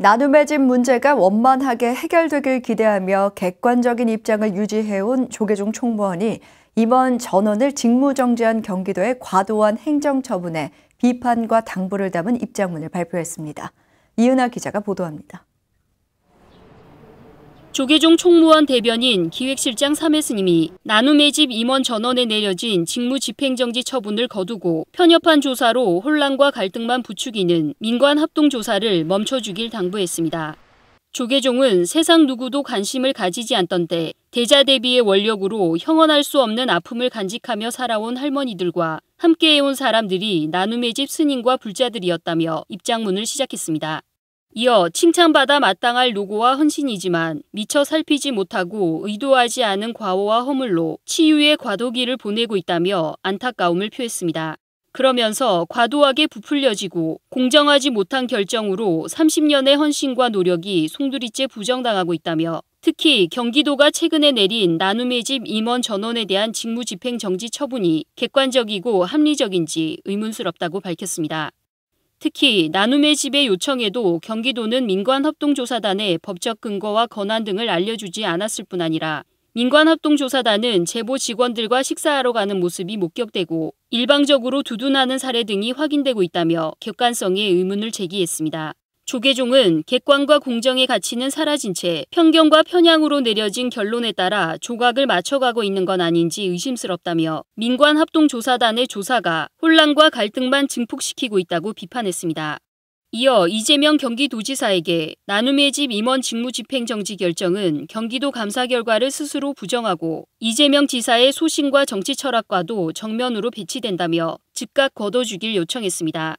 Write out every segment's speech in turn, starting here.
나눔의 집 문제가 원만하게 해결되길 기대하며 객관적인 입장을 유지해온 조계종 총무원이 이번 전원을 직무정지한 경기도의 과도한 행정처분에 비판과 당부를 담은 입장문을 발표했습니다. 이은하 기자가 보도합니다. 조계종 총무원 대변인 기획실장 삼혜 스님이 나눔의 집 임원 전원에 내려진 직무 집행정지 처분을 거두고 편협한 조사로 혼란과 갈등만 부추기는 민관 합동 조사를 멈춰주길 당부했습니다. 조계종은 세상 누구도 관심을 가지지 않던 때 대자 대비의 원력으로 형언할 수 없는 아픔을 간직하며 살아온 할머니들과 함께해온 사람들이 나눔의 집 스님과 불자들이었다며 입장문을 시작했습니다. 이어 칭찬받아 마땅할 노고와 헌신이지만 미처 살피지 못하고 의도하지 않은 과오와 허물로 치유의 과도기를 보내고 있다며 안타까움을 표했습니다. 그러면서 과도하게 부풀려지고 공정하지 못한 결정으로 30년의 헌신과 노력이 송두리째 부정당하고 있다며 특히 경기도가 최근에 내린 나눔의 집 임원 전원에 대한 직무집행 정지 처분이 객관적이고 합리적인지 의문스럽다고 밝혔습니다. 특히 나눔의 집의 요청에도 경기도는 민관합동조사단의 법적 근거와 권한 등을 알려주지 않았을 뿐 아니라 민관합동조사단은 제보 직원들과 식사하러 가는 모습이 목격되고 일방적으로 두둔하는 사례 등이 확인되고 있다며 객관성에 의문을 제기했습니다. 조계종은 객관과 공정의 가치는 사라진 채 편견과 편향으로 내려진 결론에 따라 조각을 맞춰가고 있는 건 아닌지 의심스럽다며 민관합동조사단의 조사가 혼란과 갈등만 증폭시키고 있다고 비판했습니다. 이어 이재명 경기도지사에게 나눔의 집 임원 직무 집행 정지 결정은 경기도 감사 결과를 스스로 부정하고 이재명 지사의 소신과 정치 철학과도 정면으로 배치된다며 즉각 거둬주길 요청했습니다.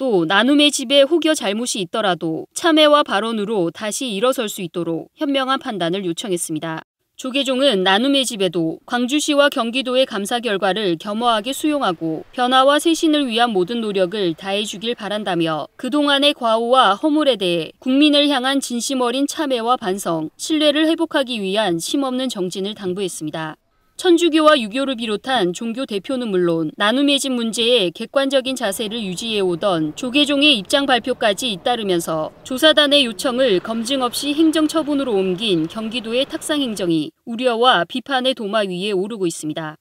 또 나눔의 집에 혹여 잘못이 있더라도 참회와 발언으로 다시 일어설 수 있도록 현명한 판단을 요청했습니다. 조계종은 나눔의 집에도 광주시와 경기도의 감사 결과를 겸허하게 수용하고 변화와 쇄신을 위한 모든 노력을 다해주길 바란다며 그동안의 과오와 허물에 대해 국민을 향한 진심 어린 참회와 반성, 신뢰를 회복하기 위한 심없는 정진을 당부했습니다. 천주교와 유교를 비롯한 종교 대표는 물론 나눔의 집 문제에 객관적인 자세를 유지해오던 조계종의 입장 발표까지 잇따르면서 조사단의 요청을 검증 없이 행정처분으로 옮긴 경기도의 탁상행정이 우려와 비판의 도마 위에 오르고 있습니다.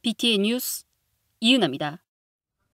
BTN 뉴스 이은아입니다.